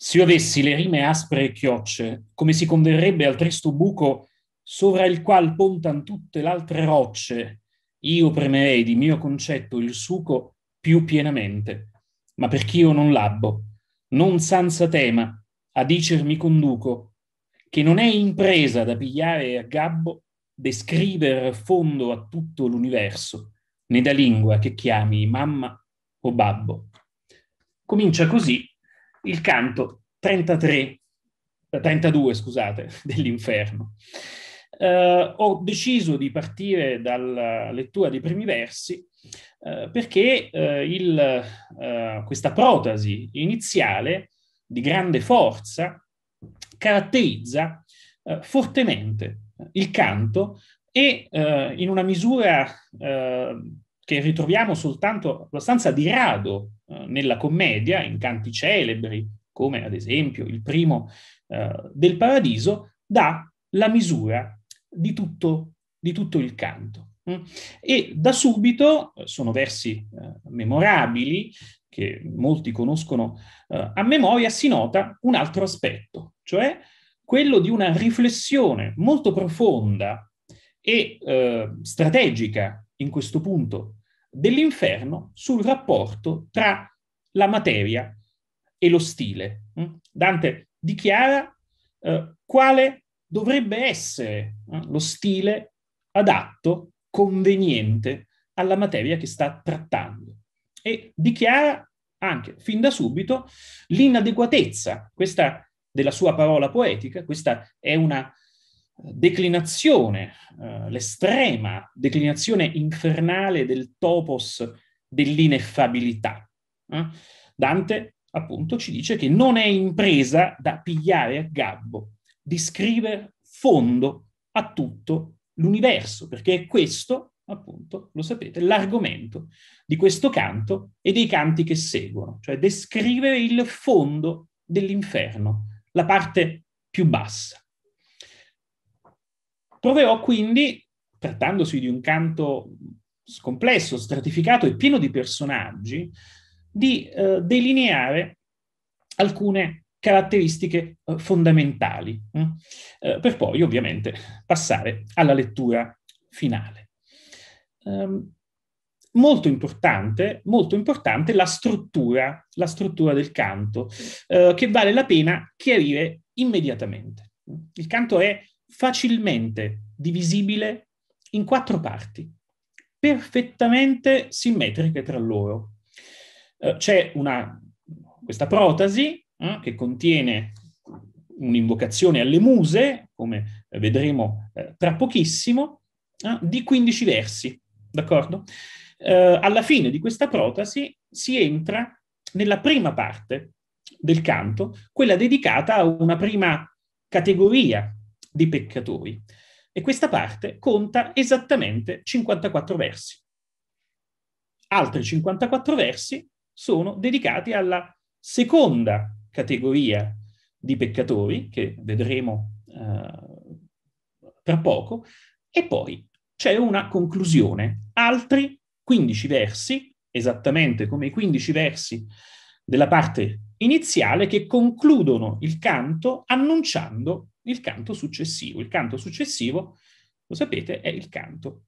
Se io avessi le rime aspre e chiocce, come si converrebbe al tristo buco sovra il qual pontan tutte l'altre rocce, io premerei di mio concetto il suco più pienamente. Ma perché io non labbo, non senza tema, a dicer mi conduco, che non è impresa da pigliare a gabbo descriver fondo a tutto l'universo, né da lingua che chiami mamma o babbo. Comincia così il canto 33, 32 eh, scusate, dell'inferno. Uh, ho deciso di partire dalla lettura dei primi versi uh, perché uh, il, questa protasi iniziale di grande forza caratterizza fortemente il canto e in una misura che ritroviamo soltanto abbastanza di rado eh, nella commedia, in canti celebri, come ad esempio il primo eh, del Paradiso, dà la misura di tutto, di tutto il canto. Mm? E da subito, eh, sono versi eh, memorabili, che molti conoscono eh, a memoria, si nota un altro aspetto, cioè quello di una riflessione molto profonda e eh, strategica in questo punto dell'inferno sul rapporto tra la materia e lo stile. Mm? Dante dichiara eh, quale dovrebbe essere eh, lo stile adatto, conveniente alla materia che sta trattando e dichiara anche fin da subito l'inadeguatezza, questa della sua parola poetica, questa è una declinazione, eh, l'estrema declinazione infernale del topos dell'ineffabilità. Eh? Dante appunto ci dice che non è impresa da pigliare a gabbo, di scrivere fondo a tutto l'universo, perché è questo, appunto, lo sapete, l'argomento di questo canto e dei canti che seguono, cioè descrivere il fondo dell'inferno, la parte più bassa. Proverò quindi, trattandosi di un canto complesso, stratificato e pieno di personaggi, di eh, delineare alcune caratteristiche eh, fondamentali, mm? eh, per poi ovviamente passare alla lettura finale. Ehm, molto importante, molto importante la struttura, la struttura del canto, eh, che vale la pena chiarire immediatamente. Il canto è facilmente divisibile in quattro parti, perfettamente simmetriche tra loro. Eh, c'è una, questa protasi eh, che contiene un'invocazione alle muse, come vedremo eh, tra pochissimo, eh, di 15 versi, d'accordo? Eh, alla fine di questa protasi si entra nella prima parte del canto, quella dedicata a una prima categoria di peccatori. E questa parte conta esattamente 54 versi. Altri 54 versi sono dedicati alla seconda categoria di peccatori, che vedremo eh, tra poco, e poi c'è una conclusione. Altri 15 versi, esattamente come i 15 versi della parte iniziale, che concludono il canto annunciando il canto successivo. Il canto successivo, lo sapete, è il canto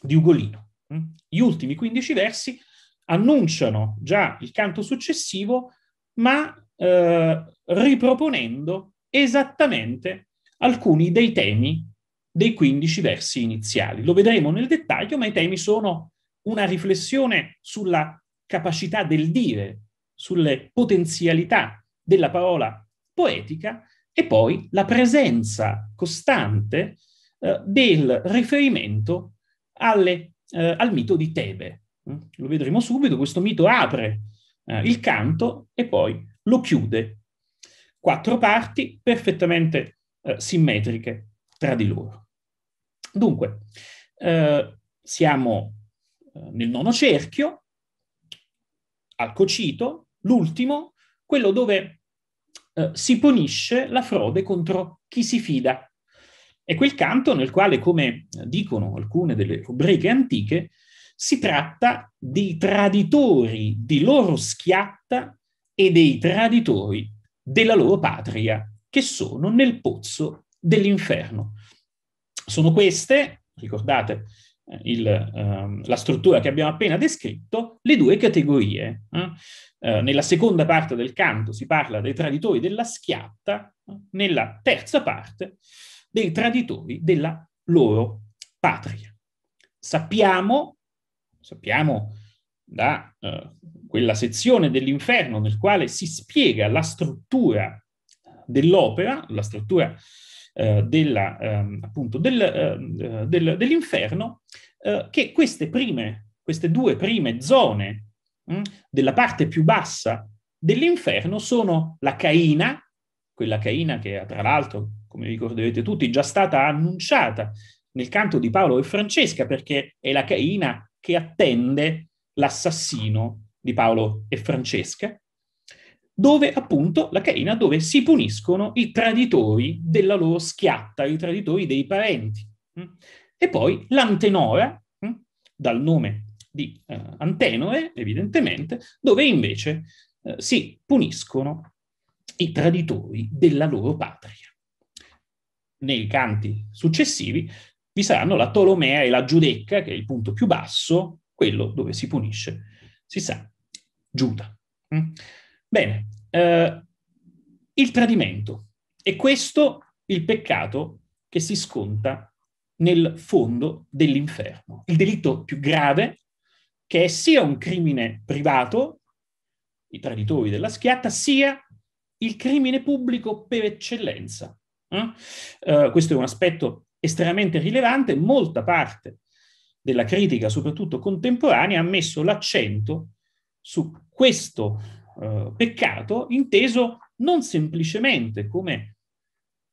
di Ugolino. Mm? Gli ultimi 15 versi annunciano già il canto successivo, ma eh, riproponendo esattamente alcuni dei temi dei 15 versi iniziali. Lo vedremo nel dettaglio, ma i temi sono una riflessione sulla capacità del dire, sulle potenzialità della parola poetica e poi la presenza costante eh, del riferimento alle, eh, al mito di Tebe. Mm? Lo vedremo subito, questo mito apre eh, il canto e poi lo chiude. Quattro parti perfettamente eh, simmetriche tra di loro. Dunque, eh, siamo eh, nel nono cerchio, al cocito, l'ultimo, quello dove eh, si punisce la frode contro chi si fida. È quel canto nel quale, come dicono alcune delle rubriche antiche, si tratta dei traditori di loro schiatta e dei traditori della loro patria, che sono nel pozzo dell'inferno. Sono queste, ricordate, eh, il, ehm, la struttura che abbiamo appena descritto, le due categorie. Eh? Eh, nella seconda parte del canto si parla dei traditori della schiatta, eh, nella terza parte dei traditori della loro patria. Sappiamo, sappiamo da eh, quella sezione dell'inferno nel quale si spiega la struttura dell'opera, la struttura eh, eh, della, ehm, appunto del, ehm, eh, del, dell'inferno, eh, che queste prime, queste due prime zone mh, hm, della parte più bassa dell'inferno sono la Caina, quella Caina che tra l'altro, come ricorderete tutti, è già stata annunciata nel canto di Paolo e Francesca, perché è la Caina che attende l'assassino di Paolo e Francesca, dove appunto la carina, dove si puniscono i traditori della loro schiatta, i traditori dei parenti. Mm? E poi l'antenora, mm? dal nome di eh, Antenore, evidentemente, dove invece eh, si puniscono i traditori della loro patria. Nei canti successivi vi saranno la Tolomea e la Giudecca, che è il punto più basso, quello dove si punisce, si sa, Giuda. Mm? Bene, eh, il tradimento. E questo il peccato che si sconta nel fondo dell'inferno. Il delitto più grave, che è sia un crimine privato, i traditori della schiatta, sia il crimine pubblico per eccellenza. Eh? Eh, questo è un aspetto estremamente rilevante. Molta parte della critica, soprattutto contemporanea, ha messo l'accento su questo eh, peccato inteso non semplicemente come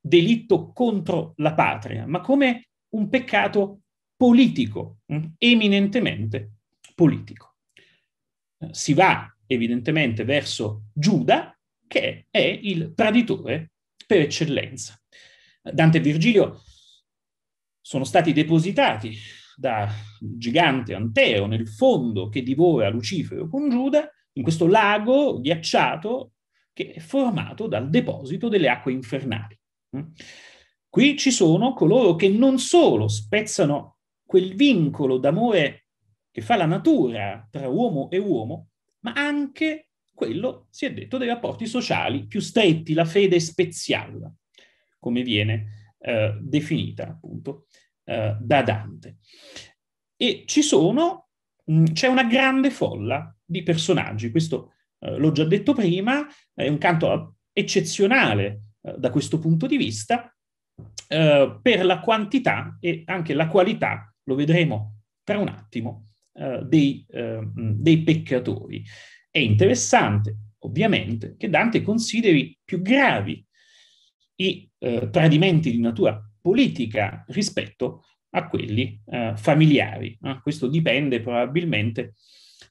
delitto contro la patria, ma come un peccato politico, mm, eminentemente politico. Eh, si va evidentemente verso Giuda, che è il traditore per eccellenza. Dante e Virgilio sono stati depositati da gigante Anteo nel fondo che divora Lucifero con Giuda in questo lago ghiacciato che è formato dal deposito delle acque infernali. Mm? Qui ci sono coloro che non solo spezzano quel vincolo d'amore che fa la natura tra uomo e uomo, ma anche quello, si è detto, dei rapporti sociali più stretti, la fede spezialla, come viene eh, definita appunto eh, da Dante. E ci sono, mh, mm, c'è una grande folla di personaggi. Questo eh, l'ho già detto prima, è un canto eccezionale eh, da questo punto di vista eh, per la quantità e anche la qualità, lo vedremo tra un attimo, eh, dei, ehm, dei peccatori. È interessante, ovviamente, che Dante consideri più gravi i eh, tradimenti di natura politica rispetto a quelli eh, familiari. Eh? Questo dipende probabilmente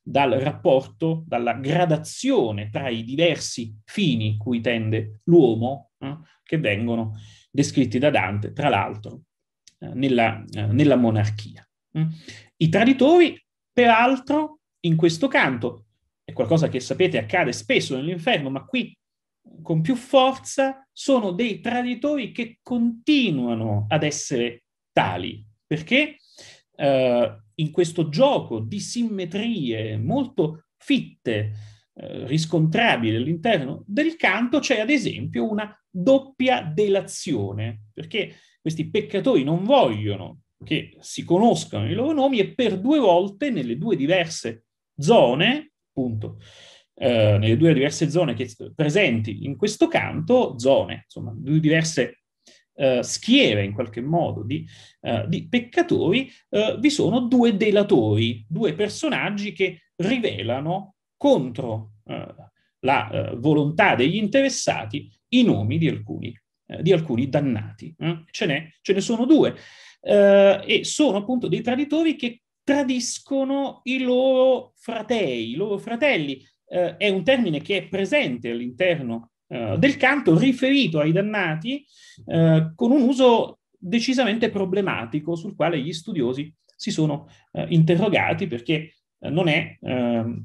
dal rapporto, dalla gradazione tra i diversi fini cui tende l'uomo, eh, che vengono descritti da Dante, tra l'altro, eh, nella, eh, nella, monarchia. Mm. I traditori, peraltro, in questo canto, è qualcosa che sapete accade spesso nell'inferno, ma qui con più forza, sono dei traditori che continuano ad essere tali, perché eh, in questo gioco di simmetrie molto fitte, eh, riscontrabili all'interno del canto, c'è ad esempio una doppia delazione, perché questi peccatori non vogliono che si conoscano i loro nomi e per due volte nelle due diverse zone, appunto, eh, nelle due diverse zone che, presenti in questo canto, zone, insomma, due diverse eh, schiera in qualche modo di, eh, di peccatori, eh, vi sono due delatori, due personaggi che rivelano contro eh, la eh, volontà degli interessati i nomi di alcuni, eh, di alcuni dannati. Ce, ce, ne sono due e sono appunto dei traditori che tradiscono i loro fratei, i loro fratelli. è un termine che è presente all'interno eh, del canto riferito ai dannati eh, con un uso decisamente problematico sul quale gli studiosi si sono eh, interrogati perché eh, non è, ehm,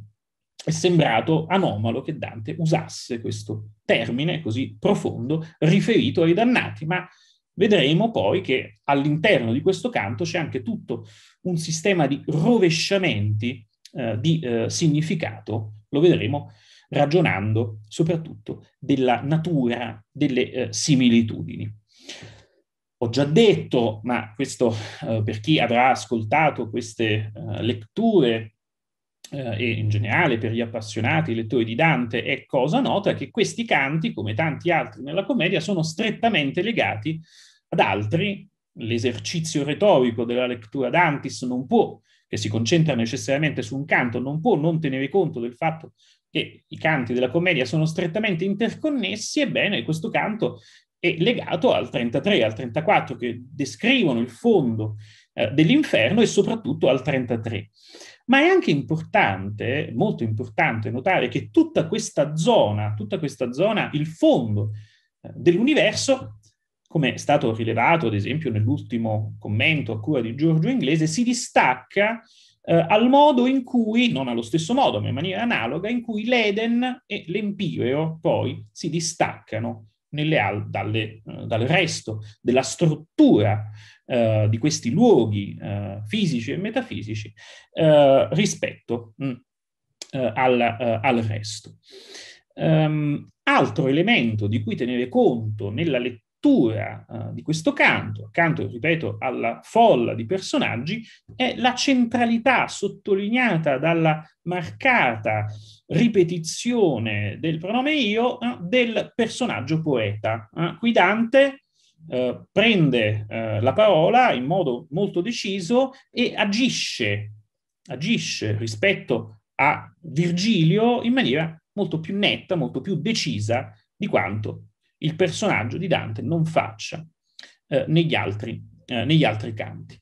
è sembrato anomalo che Dante usasse questo termine così profondo riferito ai dannati, ma vedremo poi che all'interno di questo canto c'è anche tutto un sistema di rovesciamenti eh, di eh, significato, lo vedremo ragionando soprattutto della natura delle eh, similitudini. Ho già detto, ma questo eh, per chi avrà ascoltato queste eh, letture eh, e in generale per gli appassionati lettori di Dante è cosa nota che questi canti, come tanti altri nella commedia, sono strettamente legati ad altri. L'esercizio retorico della lettura d'Antis non può che si concentra necessariamente su un canto non può non tenere conto del fatto che i canti della commedia sono strettamente interconnessi, ebbene questo canto è legato al 33, al 34, che descrivono il fondo eh, dell'inferno e soprattutto al 33. Ma è anche importante, molto importante, notare che tutta questa zona, tutta questa zona, il fondo eh, dell'universo, come è stato rilevato ad esempio nell'ultimo commento a cura di Giorgio Inglese, si distacca eh, al modo in cui, non allo stesso modo, ma in maniera analoga, in cui l'Eden e l'Empireo poi si distaccano nelle, dalle, eh, dal resto della struttura eh, di questi luoghi eh, fisici e metafisici eh, rispetto mh, mm, eh, al, al, resto. Um, altro elemento di cui tenere conto nella lettura struttura uh, di questo canto, accanto, ripeto, alla folla di personaggi, è la centralità sottolineata dalla marcata ripetizione del pronome io uh, del personaggio poeta. Uh, qui Dante prende la parola in modo molto deciso e agisce, agisce rispetto a Virgilio in maniera molto più netta, molto più decisa di quanto il personaggio di Dante non faccia eh, negli, altri, eh, negli, altri, canti.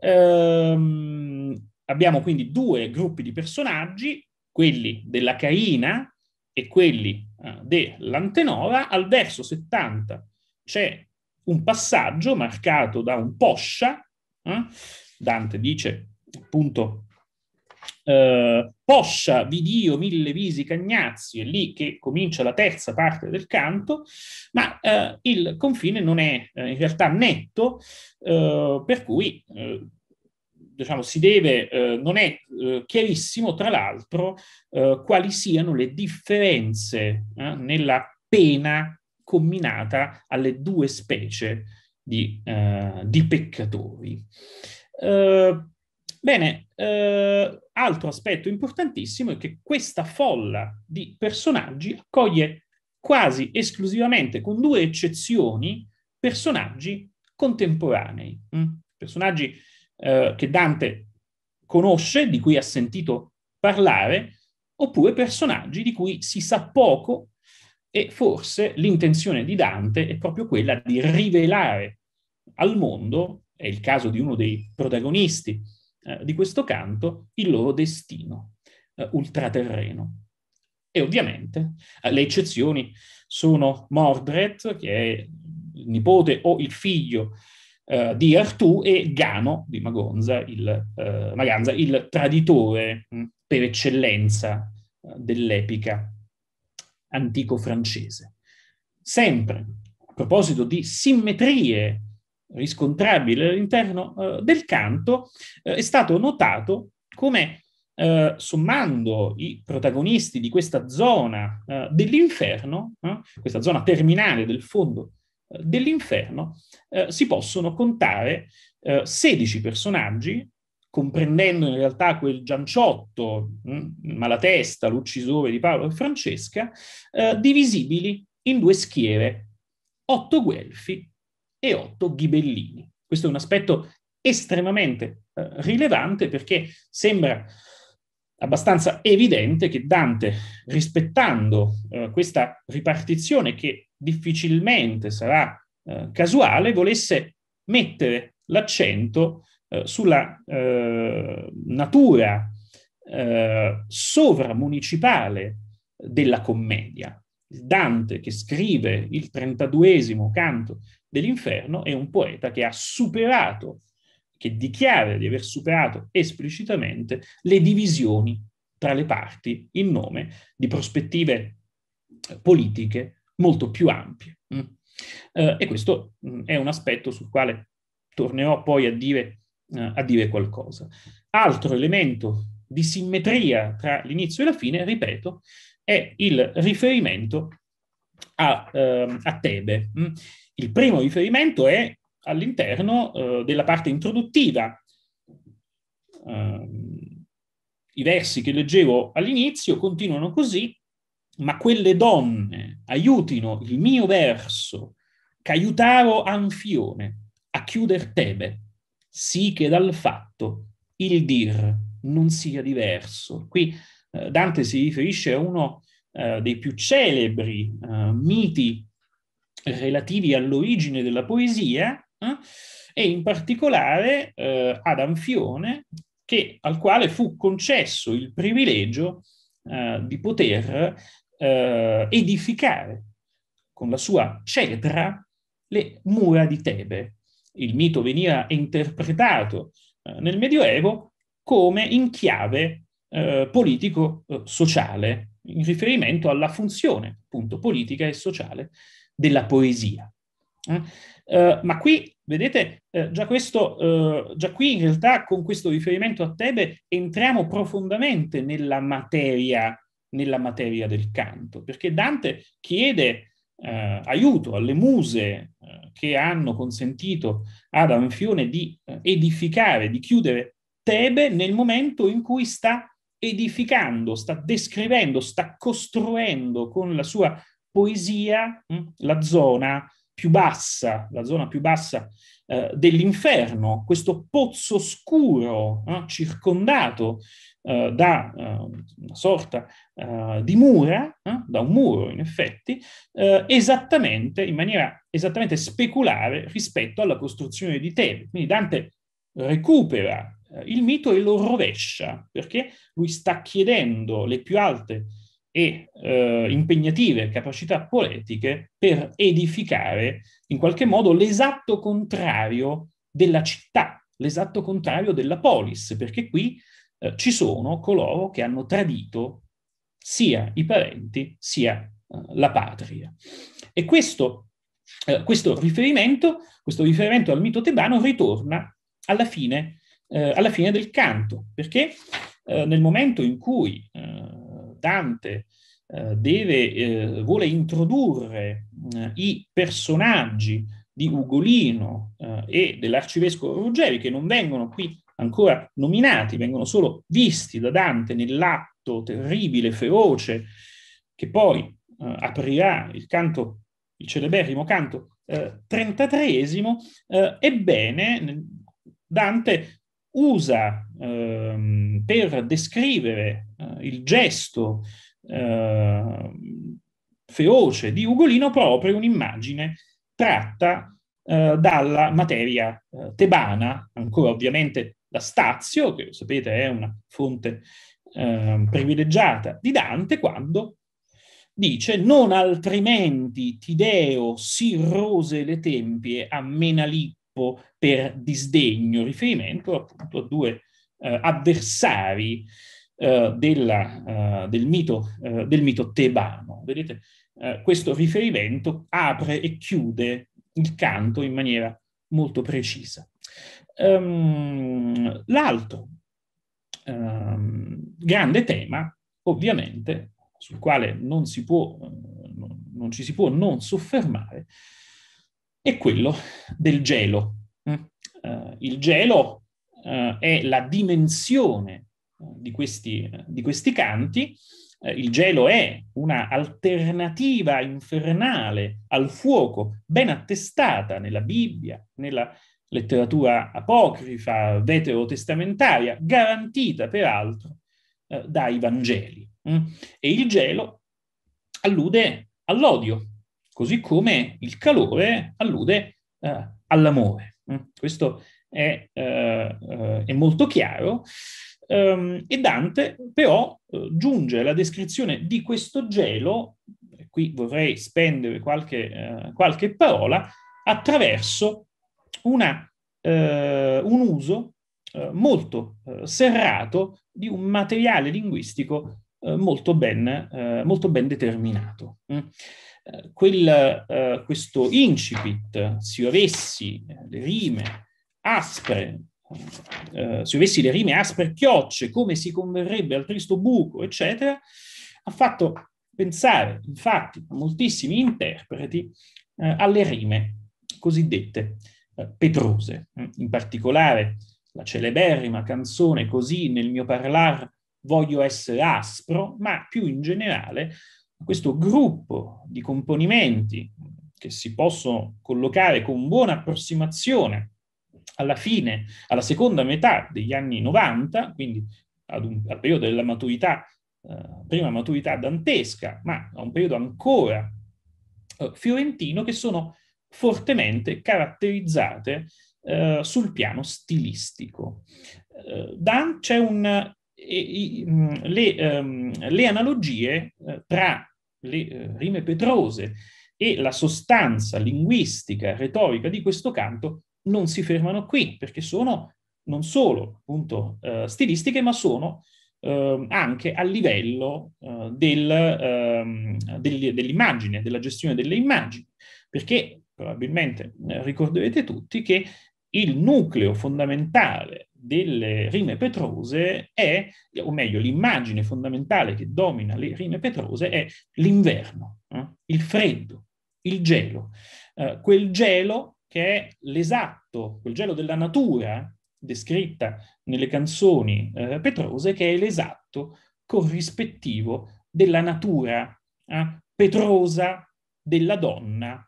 Ehm, abbiamo quindi due gruppi di personaggi, quelli della Caina e quelli eh, dell'Antenora. Al verso 70 c'è un passaggio marcato da un poscia. Eh? Dante dice appunto eh, Poscia, Vidio, Mille Visi, Cagnazzi, è lì che comincia la terza parte del canto, ma eh, il confine non è eh, in realtà netto, eh, per cui eh, diciamo, si deve, eh, non è eh, chiarissimo tra l'altro eh, quali siano le differenze eh, nella pena combinata alle due specie di, di peccatori. Bene, eh, altro aspetto importantissimo è che questa folla di personaggi accoglie quasi esclusivamente, con due eccezioni, personaggi contemporanei, mh? Mm? personaggi eh, che Dante conosce, di cui ha sentito parlare, oppure personaggi di cui si sa poco e forse l'intenzione di Dante è proprio quella di rivelare al mondo, è il caso di uno dei protagonisti eh, di questo canto il loro destino eh, ultraterreno. E ovviamente eh, le eccezioni sono Mordred, che è il nipote o il figlio eh, di Artù, e Gano di Magonza, il, eh, Maganza, il traditore mh, mm, per eccellenza dell'epica antico-francese. Sempre a proposito di simmetrie riscontrabile all'interno eh, del canto, eh, è stato notato come eh, sommando i protagonisti di questa zona eh, dell'inferno, eh, questa zona terminale del fondo eh, dell'inferno, si possono contare 16 personaggi, comprendendo in realtà quel Gianciotto, mh, mm, Malatesta, l'uccisore di Paolo e Francesca, divisibili in due schiere, otto guelfi e 8 ghibellini. Questo è un aspetto estremamente eh, rilevante perché sembra abbastanza evidente che Dante, rispettando eh, questa ripartizione che difficilmente sarà eh, casuale, volesse mettere l'accento eh, sulla eh, natura eh, sovramunicipale della commedia. Dante che scrive il trentaduesimo canto dell'inferno è un poeta che ha superato, che dichiara di aver superato esplicitamente le divisioni tra le parti in nome di prospettive politiche molto più ampie. Mm. Eh, e questo mm, è un aspetto sul quale tornerò poi a dire, eh, a dire qualcosa. Altro elemento di simmetria tra l'inizio e la fine, ripeto, è il riferimento a, ehm, a Tebe. Mm. Il primo riferimento è all'interno eh, della parte introduttiva. Eh, I versi che leggevo all'inizio continuano così, ma quelle donne aiutino il mio verso, caiutaro anfione, a chiudere tebe, sì che dal fatto il dir non sia diverso. Qui eh, Dante si riferisce a uno eh, dei più celebri eh, miti relativi all'origine della poesia eh, e in particolare eh, ad Anfione, che, al quale fu concesso il privilegio di poter edificare con la sua cedra le mura di Tebe. Il mito veniva interpretato eh, nel Medioevo come in chiave eh, politico-sociale in riferimento alla funzione appunto politica e sociale della poesia. Eh? eh, ma qui, vedete, eh, già, questo, eh, già qui in realtà con questo riferimento a Tebe entriamo profondamente nella materia, nella materia del canto, perché Dante chiede eh, aiuto alle muse eh, che hanno consentito ad Anfione di eh, edificare, di chiudere Tebe nel momento in cui sta edificando, sta descrivendo, sta costruendo con la sua poesia mh, hm, la zona più bassa, la zona più bassa eh, dell'inferno, questo pozzo scuro eh, hm, circondato eh, da eh, una sorta eh, di mura, hm, da un muro in effetti, eh, esattamente in maniera esattamente speculare rispetto alla costruzione di Tebe. Quindi Dante recupera eh, il mito e lo rovescia, perché lui sta chiedendo le più alte e eh, impegnative capacità poetiche per edificare in qualche modo l'esatto contrario della città, l'esatto contrario della polis, perché qui eh, ci sono coloro che hanno tradito sia i parenti sia eh, la patria. E questo, eh, questo, riferimento, questo riferimento al mito tebano ritorna alla fine eh, alla fine del canto, perché eh, nel momento in cui eh, Dante eh, deve, eh, vuole introdurre i personaggi di Ugolino e dell'arcivescovo Ruggeri, che non vengono qui ancora nominati, vengono solo visti da Dante nell'atto terribile, feroce, che poi aprirà il canto, il celeberrimo canto eh, 33 eh, ebbene Dante usa ehm, per descrivere eh, il gesto eh, feroce di Ugolino proprio un'immagine tratta eh, dalla materia eh, tebana, ancora ovviamente da Stazio, che sapete è una fonte ehm, privilegiata di Dante, quando dice non altrimenti Tideo si rose le tempie a Menalì troppo per disdegno, riferimento appunto a due eh, avversari eh, della, eh, del, mito, eh, del, mito, tebano. Vedete, eh, questo riferimento apre e chiude il canto in maniera molto precisa. Um, l'altro um, grande tema, ovviamente, sul quale non, si può, eh, non ci si può non soffermare, è quello del gelo. Uh, il gelo uh, è la dimensione eh, di questi, di questi canti. Uh, il gelo è una alternativa infernale al fuoco, ben attestata nella Bibbia, nella letteratura apocrifa, veterotestamentaria, garantita peraltro dai Vangeli. Mm? E il gelo allude all'odio, così come il calore allude eh, all'amore. Mm. Questo è, eh, eh, è molto chiaro. Ehm, e Dante però eh, giunge alla descrizione di questo gelo, eh, qui vorrei spendere qualche, qualche parola, attraverso una, un uso molto serrato di un materiale linguistico molto ben, molto ben determinato. Mm quel, eh, questo incipit, se io avessi eh, le rime aspre, eh, se io avessi le rime aspre chiocce, come si converrebbe al tristo buco, eccetera, ha fatto pensare, infatti, a moltissimi interpreti eh, alle rime cosiddette eh, petrose. Mm, in particolare, la celeberrima canzone Così nel mio parlar voglio essere aspro, ma più in generale questo gruppo di componimenti che si possono collocare con buona approssimazione alla fine, alla seconda metà degli anni 90, quindi ad un, al periodo della maturità, eh, prima maturità dantesca, ma a un periodo ancora eh, fiorentino, che sono fortemente caratterizzate eh, sul piano stilistico. Eh, Dan c'è un e, mh, mm, le, ehm, le, analogie eh, tra le eh, rime petrose e la sostanza linguistica, retorica di questo canto non si fermano qui, perché sono non solo appunto eh, stilistiche, ma sono ehm, anche a livello eh, ehm, del, dell'immagine, della gestione delle immagini, perché probabilmente eh, ricorderete tutti che il nucleo fondamentale delle rime petrose è, o meglio, l'immagine fondamentale che domina le rime petrose è l'inverno, eh? il freddo, il gelo, eh, quel gelo che è l'esatto, quel gelo della natura eh, descritta nelle canzoni eh, petrose, che è l'esatto corrispettivo della natura eh, petrosa della donna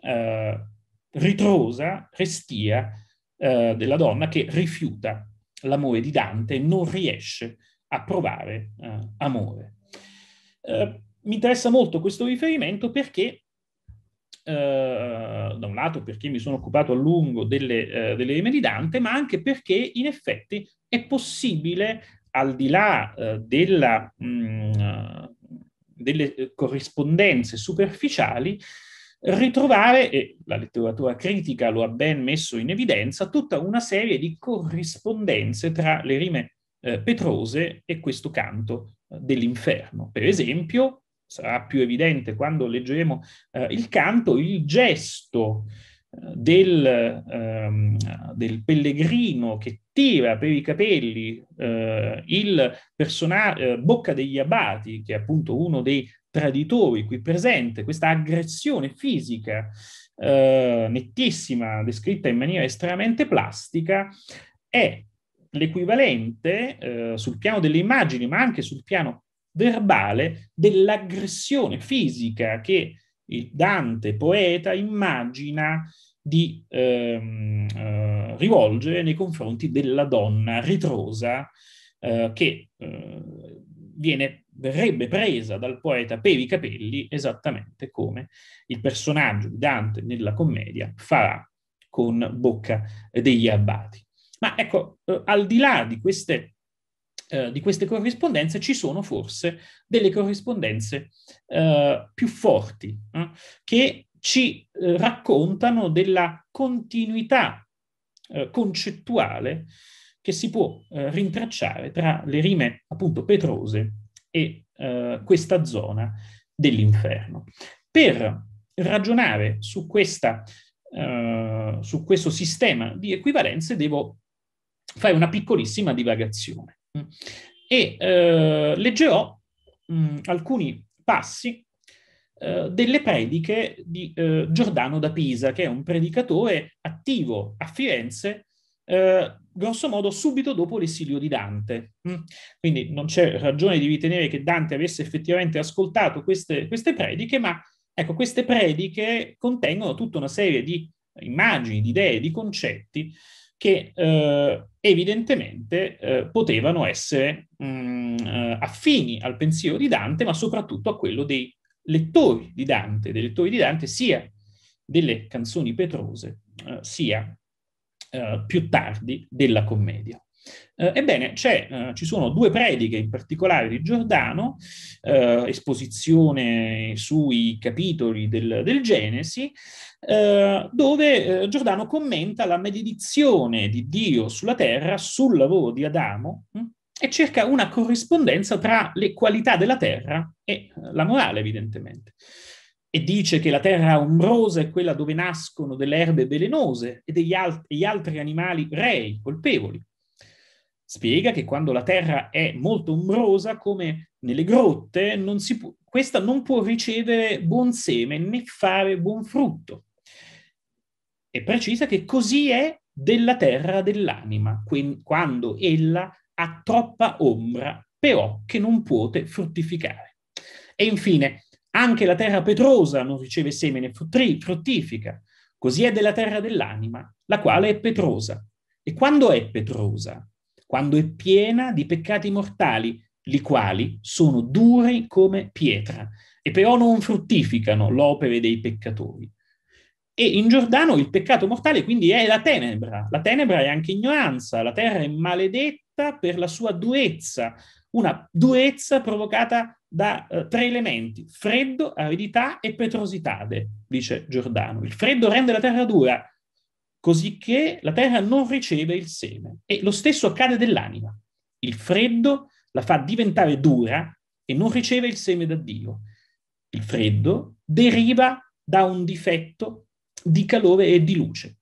eh, ritrosa, restia, eh, della donna che rifiuta l'amore di Dante e non riesce a provare eh, amore. Eh, mi interessa molto questo riferimento perché, eh, da un lato perché mi sono occupato a lungo delle, eh, delle rime di Dante, ma anche perché in effetti è possibile, al di là della, mh, mm, delle corrispondenze superficiali, ritrovare, e la letteratura critica lo ha ben messo in evidenza, tutta una serie di corrispondenze tra le rime eh, petrose e questo canto eh, dell'inferno. Per esempio, sarà più evidente quando leggeremo eh, il canto, il gesto del, ehm, del, pellegrino che tira per i capelli eh, il personaggio eh, Bocca degli Abati, che è appunto uno dei traditori qui presente, questa aggressione fisica eh, nettissima, descritta in maniera estremamente plastica, è l'equivalente eh, sul piano delle immagini, ma anche sul piano verbale, dell'aggressione fisica che il Dante, poeta, immagina di ehm, eh, rivolgere nei confronti della donna ritrosa eh, che eh, viene, verrebbe presa dal poeta per i capelli esattamente come il personaggio di Dante nella commedia farà con bocca degli abbati. Ma ecco, eh, al di là di queste eh, di queste corrispondenze ci sono forse delle corrispondenze eh, più forti eh, che ci eh, raccontano della continuità eh, concettuale che si può eh, rintracciare tra le rime appunto petrose e questa zona dell'inferno. Per ragionare su, questa, su questo sistema di equivalenze devo fare una piccolissima divagazione. Mm. E eh, leggerò mh, mm, alcuni passi eh, delle prediche di eh, Giordano da Pisa, che è un predicatore attivo a Firenze eh, grosso modo subito dopo l'esilio di Dante. Mm. Quindi non c'è ragione di ritenere che Dante avesse effettivamente ascoltato queste, queste prediche, ma ecco, queste prediche contengono tutta una serie di immagini, di idee, di concetti che eh, evidentemente eh, potevano essere mh, mm, eh, affini al pensiero di Dante, ma soprattutto a quello dei lettori di Dante, dei lettori di Dante sia delle canzoni petrose, eh, sia eh, più tardi della commedia. Eh, ebbene, eh, ci sono due prediche in particolare di Giordano, eh, esposizione sui capitoli del, del Genesi, eh, dove eh, Giordano commenta la benedizione di Dio sulla terra, sul lavoro di Adamo, mh, hm, e cerca una corrispondenza tra le qualità della terra e eh, la morale, evidentemente e dice che la terra ombrosa è quella dove nascono delle erbe velenose e degli alt- e altri animali rei, colpevoli spiega che quando la terra è molto ombrosa, come nelle grotte, non pu- questa non può ricevere buon seme né fare buon frutto. E precisa che così è della terra dell'anima, quando ella ha troppa ombra, però che non può fruttificare. E infine, anche la terra petrosa non riceve seme né fruttifica, così è della terra dell'anima, la quale è petrosa. E quando è petrosa? quando è piena di peccati mortali, li quali sono duri come pietra, e però non fruttificano l'opere dei peccatori. E in Giordano il peccato mortale quindi è la tenebra. La tenebra è anche ignoranza, la terra è maledetta per la sua durezza, una durezza provocata da eh, tre elementi, freddo, aridità e petrositade, dice Giordano. Il freddo rende la terra dura, cosicché la terra non riceve il seme. E lo stesso accade dell'anima. Il freddo la fa diventare dura e non riceve il seme da Dio. Il freddo deriva da un difetto di calore e di luce.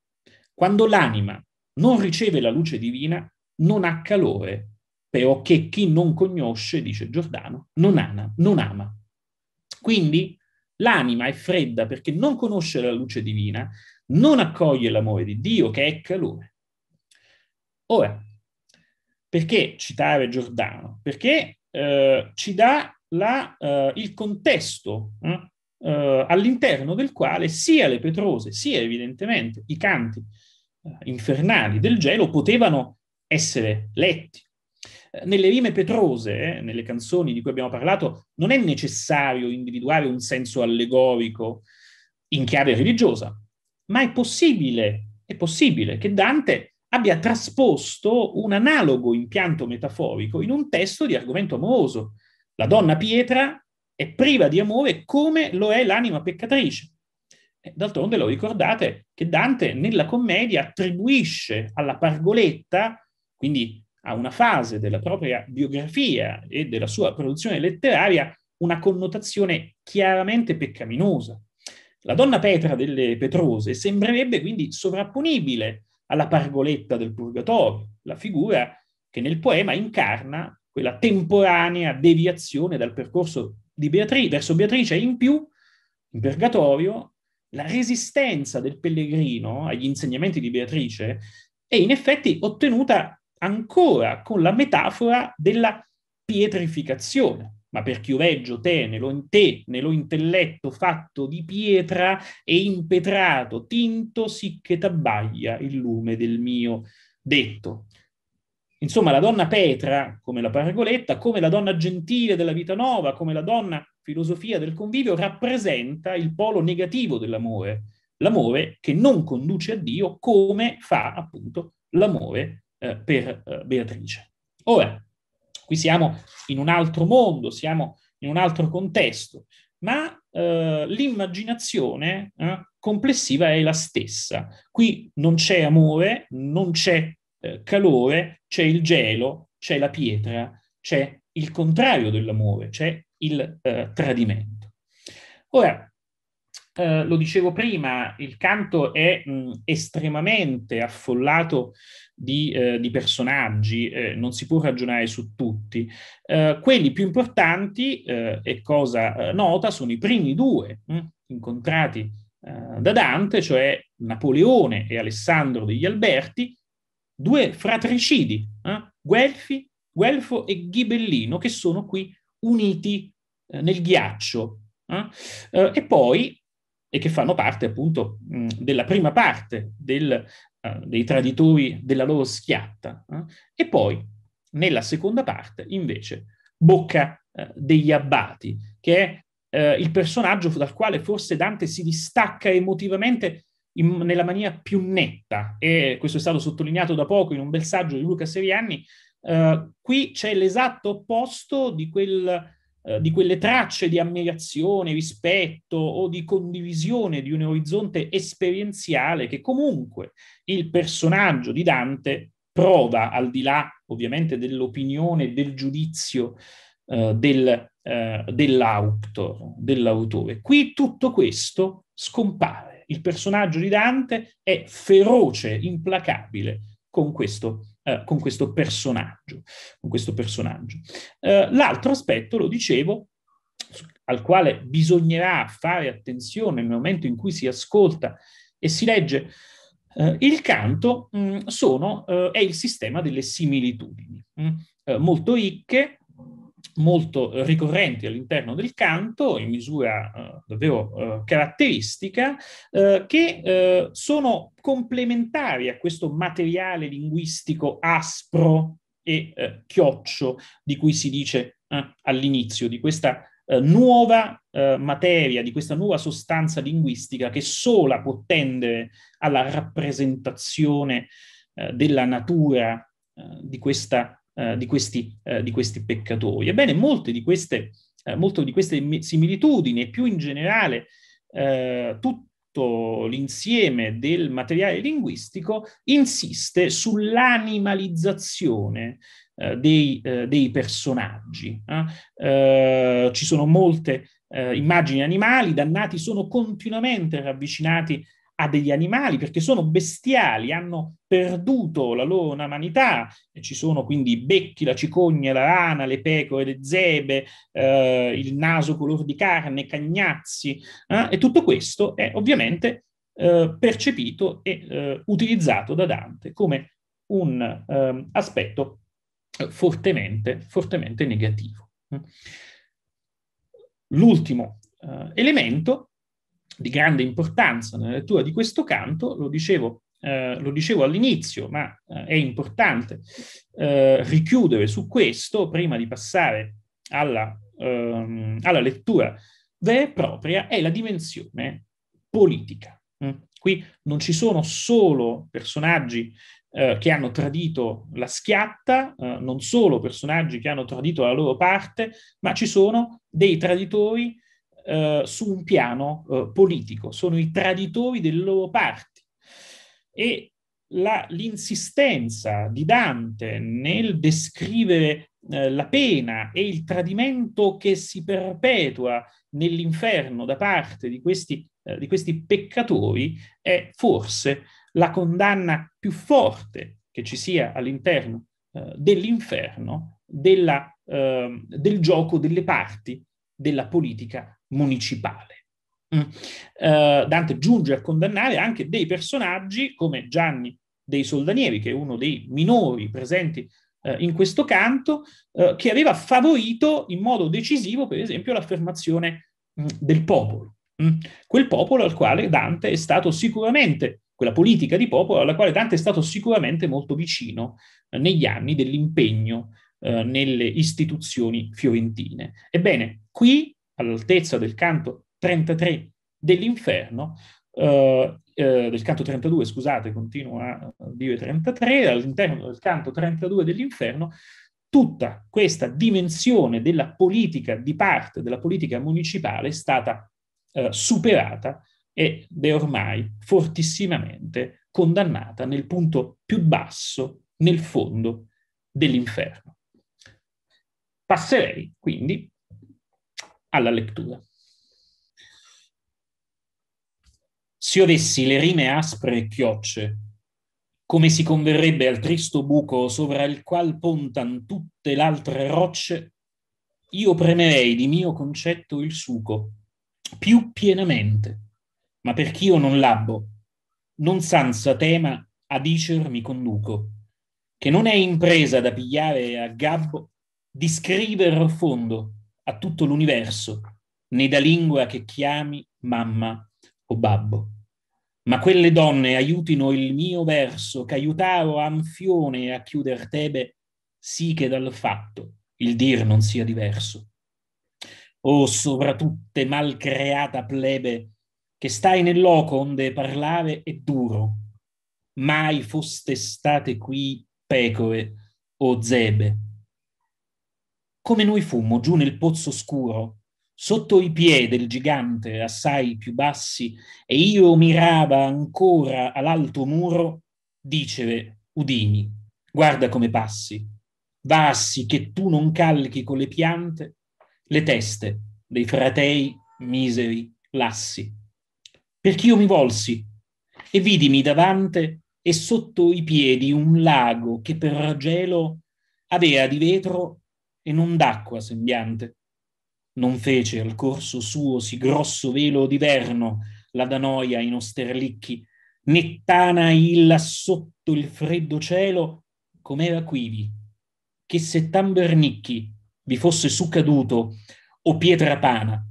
Quando l'anima non riceve la luce divina, non ha calore, però chi non conosce, dice Giordano, non ama. Non ama. Quindi l'anima è fredda perché non conosce la luce divina non accoglie l'amore di Dio che è calore. Ora, perché citare Giordano? Perché eh, ci dà la, eh, il contesto eh, eh all'interno del quale sia le petrose sia evidentemente i canti eh, infernali del gelo potevano essere letti. Eh, nelle rime petrose, nelle canzoni di cui abbiamo parlato, non è necessario individuare un senso allegorico in chiave religiosa, ma è possibile, è possibile che Dante abbia trasposto un analogo impianto metaforico in un testo di argomento amoroso. La donna pietra è priva di amore come lo è l'anima peccatrice. Eh, d'altronde lo ricordate che Dante nella commedia attribuisce alla pargoletta, quindi a una fase della propria biografia e della sua produzione letteraria, una connotazione chiaramente peccaminosa. La donna Petra delle Petrose sembrerebbe quindi sovrapponibile alla pargoletta del Purgatorio, la figura che nel poema incarna quella temporanea deviazione dal percorso Beatrice, verso Beatrice e in più, in Purgatorio, la resistenza del pellegrino agli insegnamenti di Beatrice è in effetti ottenuta ancora con la metafora della pietrificazione ma per Chioveggio te, nello, te, nello intelletto fatto di pietra e impetrato, tinto, sicché t'abbaglia il lume del mio detto. Insomma, la donna Petra, come la paragoletta, come la donna gentile della vita nuova, come la donna filosofia del convivio, rappresenta il polo negativo dell'amore, l'amore che non conduce a Dio come fa appunto l'amore eh, per eh, Beatrice. Ora, Qui siamo in un altro mondo, siamo in un altro contesto, ma eh, l'immaginazione eh, complessiva è la stessa. Qui non c'è amore, non c'è eh, calore, c'è il gelo, c'è la pietra, c'è il contrario dell'amore, c'è il eh, tradimento. Ora, eh, lo dicevo prima, il canto è mh, mm, estremamente affollato di, eh, di personaggi, eh, non si può ragionare su tutti. Eh, quelli più importanti, eh, e cosa nota, sono i primi due mh, mm, incontrati da Dante, cioè Napoleone e Alessandro degli Alberti, due fratricidi, Guelfi, Guelfo e Ghibellino, che sono qui uniti nel ghiaccio. Eh? Eh, e poi e che fanno parte appunto mh, della prima parte del, uh, dei traditori della loro schiatta. Eh? E poi, nella seconda parte, invece, Bocca uh, degli Abbati, che è uh, il personaggio dal quale forse Dante si distacca emotivamente in, nella maniera più netta, e questo è stato sottolineato da poco in un bel saggio di Luca Serianni, qui c'è l'esatto opposto di quel eh, di quelle tracce di ammirazione, rispetto o di condivisione di un orizzonte esperienziale che comunque il personaggio di Dante prova al di là ovviamente dell'opinione, del giudizio eh, del, eh, dell'autor, dell'autore. Qui tutto questo scompare. Il personaggio di Dante è feroce, implacabile con questo eh, con questo personaggio. Con questo personaggio. Eh, l'altro aspetto, lo dicevo, al quale bisognerà fare attenzione nel momento in cui si ascolta e si legge eh, il canto, mh, mm, sono, eh, è il sistema delle similitudini, mh, mm, eh, molto ricche, molto ricorrenti all'interno del canto, in misura eh, davvero eh, caratteristica, eh, che eh, sono complementari a questo materiale linguistico aspro e eh, chioccio di cui si dice eh, all'inizio, di questa nuova materia, di questa nuova sostanza linguistica che sola può tendere alla rappresentazione della natura di questa eh, di, mm. questi, eh, di, questi, peccatori. Ebbene, molte di queste, eh, molte di queste similitudini e più in generale eh, tutto l'insieme del materiale linguistico insiste sull'animalizzazione dei, dei, personaggi. ci sono molte immagini animali, i dannati sono continuamente ravvicinati a degli animali perché sono bestiali, hanno perduto la loro umanità, e ci sono quindi i becchi, la cicogna, la rana, le pecore, le zebe, eh, il naso color di carne, cagnazzi, eh, e tutto questo è ovviamente eh, percepito e eh, utilizzato da Dante come un ehm, aspetto eh, fortemente, fortemente negativo. L'ultimo eh, elemento di grande importanza nella lettura di questo canto, lo dicevo, eh, lo dicevo all'inizio, ma eh, è importante eh, richiudere su questo prima di passare alla, ehm, alla lettura vera e propria, è la dimensione politica. Mm. Qui non ci sono solo personaggi eh, che hanno tradito la schiatta, eh, non solo personaggi che hanno tradito la loro parte, ma ci sono dei traditori eh, su un piano eh, politico, sono i traditori delle loro parti. E la, l'insistenza di Dante nel descrivere eh, la pena e il tradimento che si perpetua nell'inferno da parte di questi, eh, di questi peccatori è forse la condanna più forte che ci sia all'interno eh, dell'inferno della, ehm, del gioco delle parti della politica municipale. Mm. Eh, Dante giunge a condannare anche dei personaggi come Gianni dei Soldanieri, che è uno dei minori presenti eh, in questo canto, eh, che aveva favorito in modo decisivo, per esempio, l'affermazione mm, del popolo. Mm. Quel popolo al quale Dante è stato sicuramente, quella politica di popolo alla quale Dante è stato sicuramente molto vicino negli anni dell'impegno nelle istituzioni fiorentine. Ebbene, qui all'altezza del canto 33 dell'inferno, eh, eh, del canto 32, scusate, continua Dio 33, all'interno del canto 32 dell'inferno, tutta questa dimensione della politica di parte, della politica municipale è stata eh, superata ed è ormai fortissimamente condannata nel punto più basso, nel fondo dell'inferno. Passerei quindi alla lettura. Se avessi le rime aspre e chiocce, come si converrebbe al tristo buco sovra il qual pontan tutte l'altre rocce, io premerei di mio concetto il suco più pienamente, ma perch'io non labbo, non senza tema a dicer mi conduco, che non è impresa da pigliare a gabbo, di scriver fondo, a tutto l'universo, né da lingua che chiami mamma o babbo. Ma quelle donne aiutino il mio verso, che aiutaro Anfione a chiuder Tebe, sì che dal fatto il dir non sia diverso. O sovra tutte malcreata plebe, che stai nel loco onde parlare è duro, mai foste state qui pecore o zebe, come noi fummo giù nel pozzo scuro, sotto i piedi del gigante assai più bassi, e io mirava ancora all'alto muro, diceve, udimi, guarda come passi, vassi che tu non calchi con le piante le teste dei fratei miseri lassi. Perché io mi volsi e vidimi davante e sotto i piedi un lago che per gelo avea di vetro e non d'acqua sembiante. Non fece al corso suo sì grosso velo d'inverno la Danoia in Osterlicchi, né Tana illa sotto il freddo cielo com'era quivi, che se Tambernicchi vi fosse su caduto o Pietrapana,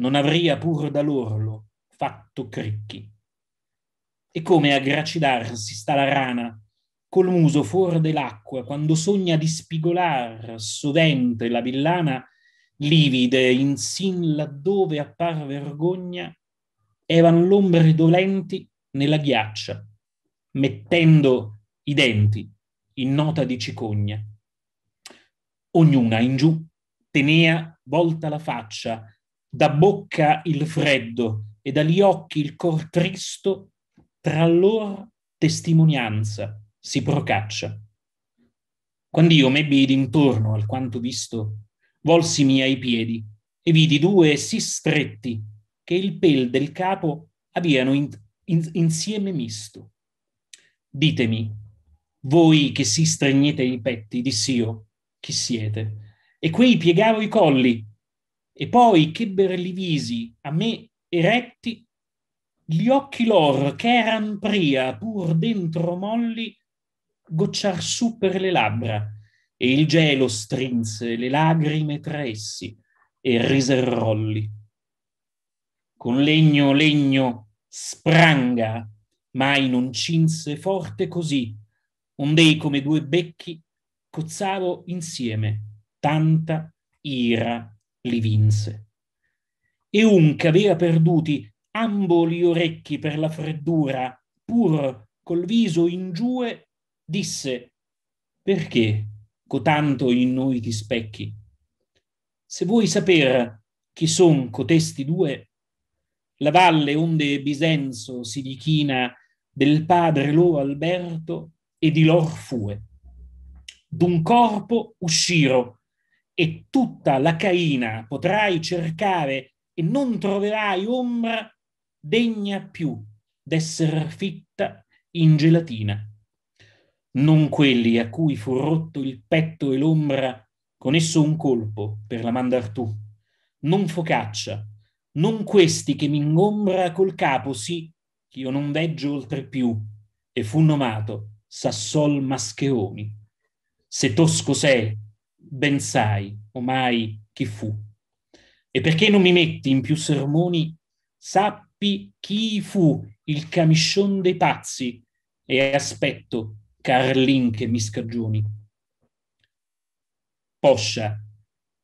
non avria pur da l'orlo fatto cricchi. E come a gracidarsi sta la rana, col muso fuor dell'acqua, quando sogna di spigolar sovente la villana, livide insin laddove appar vergogna, evan l'ombre dolenti nella ghiaccia, mettendo i denti in nota di cicogna. Ognuna in giù tenea volta la faccia, da bocca il freddo e dagli occhi il cor tristo, tra lor testimonianza si procaccia. Quando io m'ebbi d'intorno alquanto visto, volsimi ai piedi e vidi due sì stretti che il pel del capo abbiano in, in, insieme misto. Ditemi, voi che si stregnete i petti, dissi io, chi siete? E quei piegavo i colli, e poi ch'ebber li visi a me eretti, gli occhi lor ch'eran pria pur dentro molli, gocciar su per le labbra, e il gelo strinse le lagrime tra essi e riserrolli. Con legno, legno, spranga, mai non cinse forte così, ondei come due becchi cozzavo insieme, tanta ira li vinse. E un che aveva perduti ambo gli orecchi per la freddura, pur col viso in giue disse, perché cotanto in noi ti specchi? Se vuoi saper chi son cotesti due, la valle onde Bisenzo si dichina del padre loro Alberto e di lor fue. D'un corpo usciro e tutta la caina potrai cercare e non troverai ombra degna più d'esser fitta in gelatina non quelli a cui fu rotto il petto e l'ombra, con esso un colpo per la mandartù, non focaccia, non questi che mi ingombra col capo, sì, ch'io non veggio oltre più, e fu nomato Sassol Mascheoni. Se tosco sei, ben sai, omai, chi fu. E perché non mi metti in più sermoni, sappi chi fu il camiscion dei pazzi, e aspetto Carlin che mi scagioni. Poscia,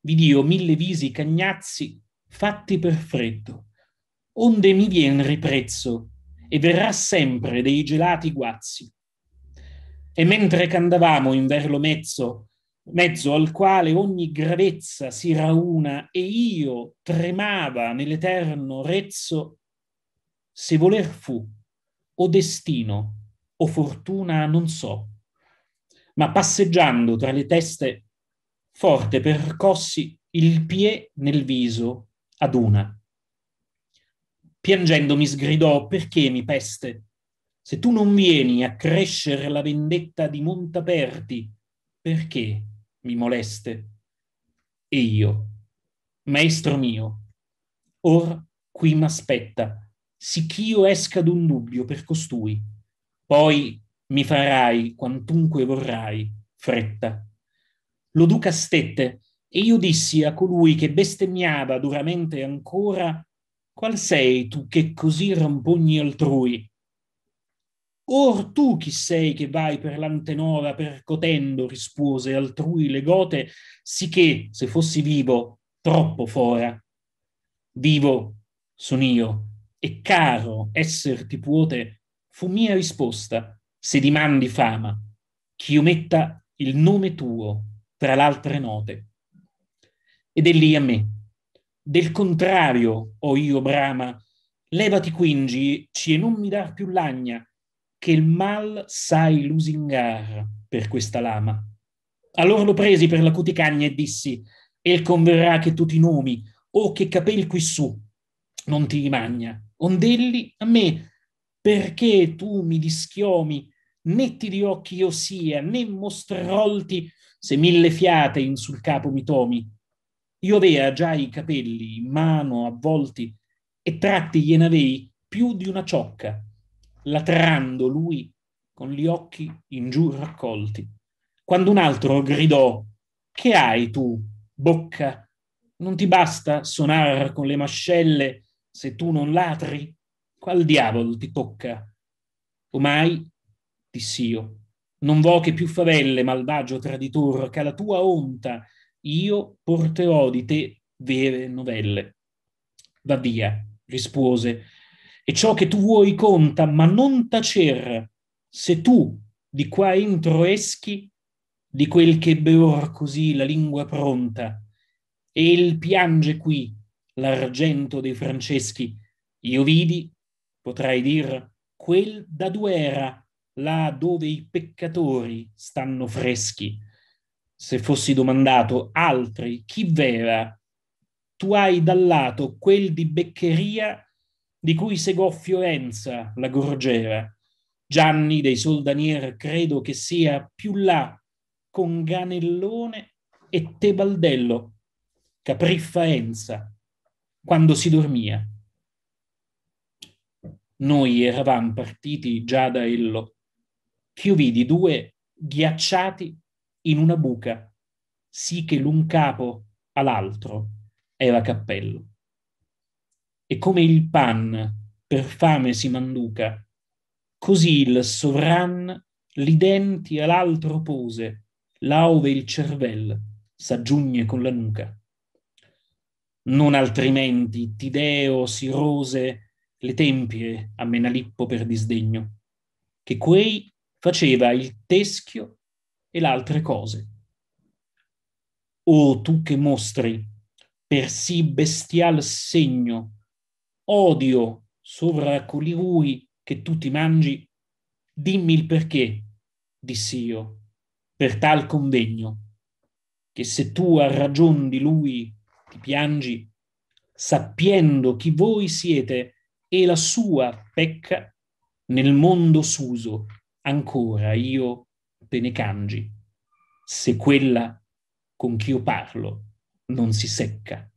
vid'io mille visi cagnazzi fatti per freddo, onde mi vien riprezzo e verrà sempre dei gelati guazzi. E mentre candavamo in verlo mezzo, mezzo al quale ogni gravezza si rauna e io tremava nell'eterno rezzo, se voler fu, o destino, o fortuna non so, ma passeggiando tra le teste forte percossi il pie nel viso ad una. Piangendo mi sgridò, perché mi peste? Se tu non vieni a crescere la vendetta di Montaperti, perché mi moleste? E io, maestro mio, or qui m'aspetta, sicch'io esca d'un dubbio per costui poi mi farai quantunque vorrai, fretta. Lo duca stette, e io dissi a colui che bestemmiava duramente ancora, qual sei tu che così rampogni altrui? Or tu chi sei che vai per l'antenora percotendo, rispose altrui le gote, sicché, se fossi vivo, troppo fora. Vivo son io, e caro esser ti puote fu mia risposta, se dimandi fama, ch'io metta il nome tuo tra l'altre note. Ed è lì a me. Del contrario, o oh io brama, levati quingici e non mi dar più lagna, che il mal sai lusingar per questa lama. Allora lo presi per la cuticagna e dissi, el converrà che tu ti nomi, o che capel qui su, non ti rimagna, ondelli a me perché tu mi dischiomi, né ti dirò chi io sia, né mostrolti se mille fiate in sul capo mi tomi. Io avea già i capelli in mano avvolti e tratti glienavei più di una ciocca, latrando lui con gli occhi in giù raccolti. Quando un altro gridò, che hai tu, bocca? Non ti basta sonar con le mascelle se tu non latri? qual diavolo ti tocca? Omai diss'io, non vo che più favelle, malvagio traditor, che alla tua onta io porterò di te vere novelle. Va via, rispose, e ciò che tu vuoi conta, ma non tacer, se tu di qua entro eschi, di quel che beor così la lingua pronta, e il piange qui l'argento dei franceschi, io vidi Potrai dir, quel da duera, là dove i peccatori stanno freschi. Se fossi domandato altri, chi vera, tu hai dallato quel di Beccheria di cui segò Fiorenza, la gorgiera. Gianni dei Soldanier credo che sia più là con Ganellone e Tebaldello, Capriffaenza, quando si dormia. Noi eravamo partiti già da Ello. Ch'io vidi due ghiacciati in una buca, sì che l'un capo all'altro era cappello. E come il pan per fame si manduca, così il sovran li denti all'altro pose, là ove il cervel s'aggiugne con la nuca. Non altrimenti Tideo si rose le tempie a Menalippo per disdegno, che quei faceva il teschio e l'altre cose. O tu che mostri per sì bestial segno odio sovra colui che tu ti mangi, dimmi il perché, dissi io, per tal convegno, che se tu a ragion di lui ti piangi, sappiendo chi voi siete, e la sua pecca nel mondo s'uso ancora io te ne cangi se quella con ch'io parlo non si secca.